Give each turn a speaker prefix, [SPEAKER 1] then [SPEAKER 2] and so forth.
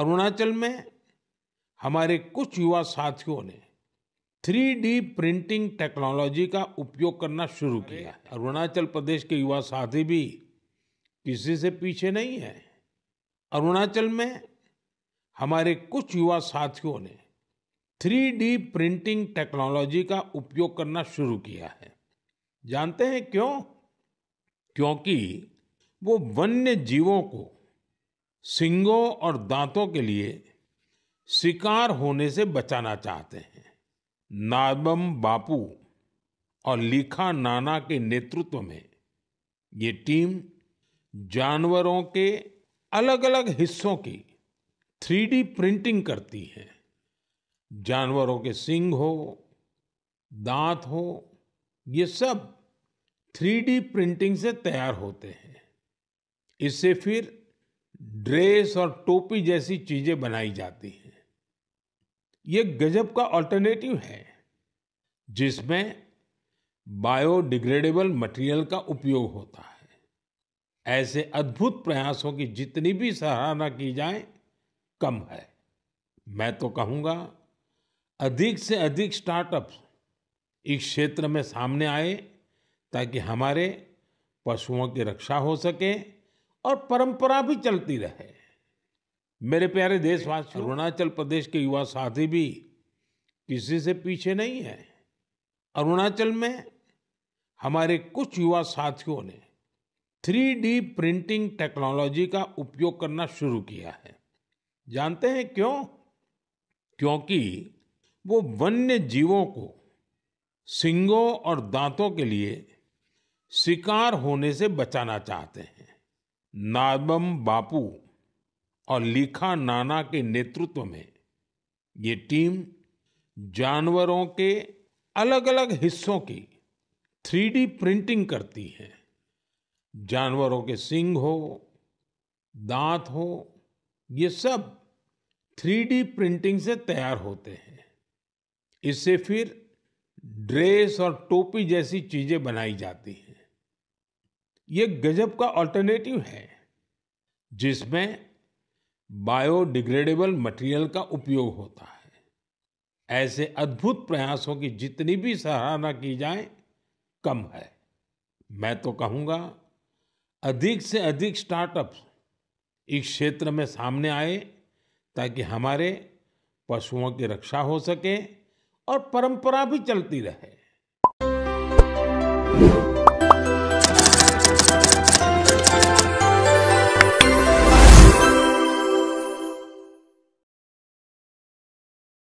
[SPEAKER 1] अरुणाचल में हमारे कुछ युवा साथियों ने थ्री प्रिंटिंग टेक्नोलॉजी का उपयोग करना शुरू किया है अरुणाचल प्रदेश के युवा साथी भी किसी से पीछे नहीं है अरुणाचल में हमारे कुछ युवा साथियों ने थ्री प्रिंटिंग टेक्नोलॉजी का उपयोग करना शुरू किया है जानते हैं क्यों क्योंकि वो वन्य जीवों को सिंगों और दांतों के लिए शिकार होने से बचाना चाहते हैं नादम बापू और लीखा नाना के नेतृत्व में ये टीम जानवरों के अलग अलग हिस्सों की थ्री प्रिंटिंग करती है जानवरों के सिंग हो दांत हो ये सब थ्री प्रिंटिंग से तैयार होते हैं इससे फिर ड्रेस और टोपी जैसी चीजें बनाई जाती हैं ये गजब का ऑल्टरनेटिव है जिसमें बायोडिग्रेडेबल मटेरियल का उपयोग होता है ऐसे अद्भुत प्रयासों की जितनी भी सराहना की जाए कम है मैं तो कहूंगा अधिक से अधिक स्टार्टअप्स इस क्षेत्र में सामने आए ताकि हमारे पशुओं की रक्षा हो सके और परंपरा भी चलती रहे मेरे प्यारे देशवासी अरुणाचल प्रदेश के युवा साथी भी किसी से पीछे नहीं है अरुणाचल में हमारे कुछ युवा साथियों ने 3D प्रिंटिंग टेक्नोलॉजी का उपयोग करना शुरू किया है जानते हैं क्यों क्योंकि वो वन्य जीवों को सिंगों और दांतों के लिए शिकार होने से बचाना चाहते हैं नादम बापू और लीखा नाना के नेतृत्व में ये टीम जानवरों के अलग अलग हिस्सों की थ्री प्रिंटिंग करती है जानवरों के सिंग हो दांत हो ये सब थ्री प्रिंटिंग से तैयार होते हैं इससे फिर ड्रेस और टोपी जैसी चीजें बनाई जाती हैं ये गजब का ऑल्टरनेटिव है जिसमें बायोडिग्रेडेबल मटेरियल का उपयोग होता है ऐसे अद्भुत प्रयासों की जितनी भी सराहना की जाए कम है मैं तो कहूँगा अधिक से अधिक स्टार्टअप्स इस क्षेत्र में सामने आए ताकि हमारे पशुओं की रक्षा हो सके और परंपरा भी चलती रहे